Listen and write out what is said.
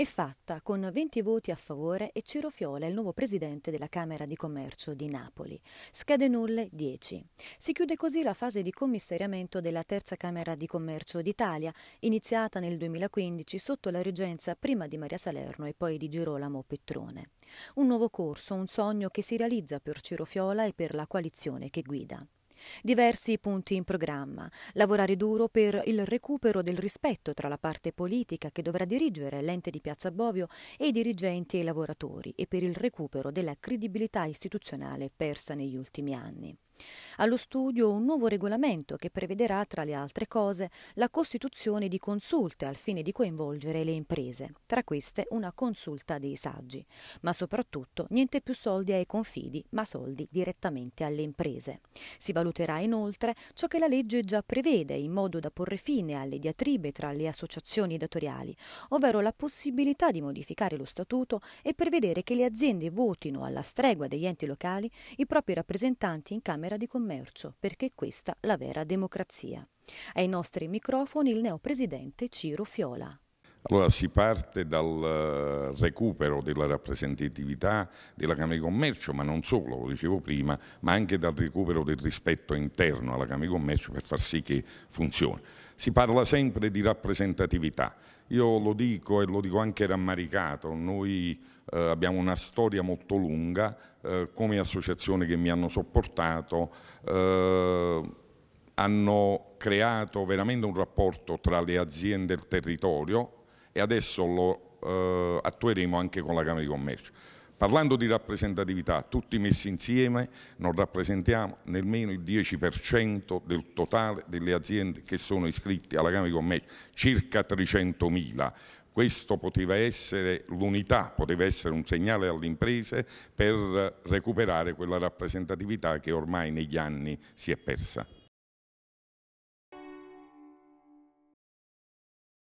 è fatta con 20 voti a favore e Ciro Fiola è il nuovo presidente della Camera di Commercio di Napoli. Scade nulle 10. Si chiude così la fase di commissariamento della terza Camera di Commercio d'Italia, iniziata nel 2015 sotto la reggenza prima di Maria Salerno e poi di Girolamo Petrone. Un nuovo corso, un sogno che si realizza per Ciro Fiola e per la coalizione che guida. Diversi punti in programma, lavorare duro per il recupero del rispetto tra la parte politica che dovrà dirigere l'ente di Piazza Bovio e i dirigenti e i lavoratori e per il recupero della credibilità istituzionale persa negli ultimi anni. Allo studio un nuovo regolamento che prevederà, tra le altre cose, la costituzione di consulte al fine di coinvolgere le imprese, tra queste una consulta dei saggi, ma soprattutto niente più soldi ai confidi, ma soldi direttamente alle imprese. Si valuterà inoltre ciò che la legge già prevede in modo da porre fine alle diatribe tra le associazioni datoriali, ovvero la possibilità di modificare lo statuto e prevedere che le aziende votino alla stregua degli enti locali i propri rappresentanti in Camera camera di commercio, perché questa la vera democrazia. Ai nostri microfoni il neopresidente Ciro Fiola. Allora si parte dal eh, recupero della rappresentatività della Camera di Commercio, ma non solo, lo dicevo prima, ma anche dal recupero del rispetto interno alla Camera di Commercio per far sì che funzioni. Si parla sempre di rappresentatività, io lo dico e lo dico anche rammaricato, noi eh, abbiamo una storia molto lunga eh, come associazioni che mi hanno sopportato. Eh, hanno creato veramente un rapporto tra le aziende e il territorio, e adesso lo eh, attueremo anche con la Camera di Commercio. Parlando di rappresentatività, tutti messi insieme non rappresentiamo nemmeno il 10% del totale delle aziende che sono iscritte alla Camera di Commercio, circa 300.000. Questo poteva essere l'unità, poteva essere un segnale alle imprese per recuperare quella rappresentatività che ormai negli anni si è persa.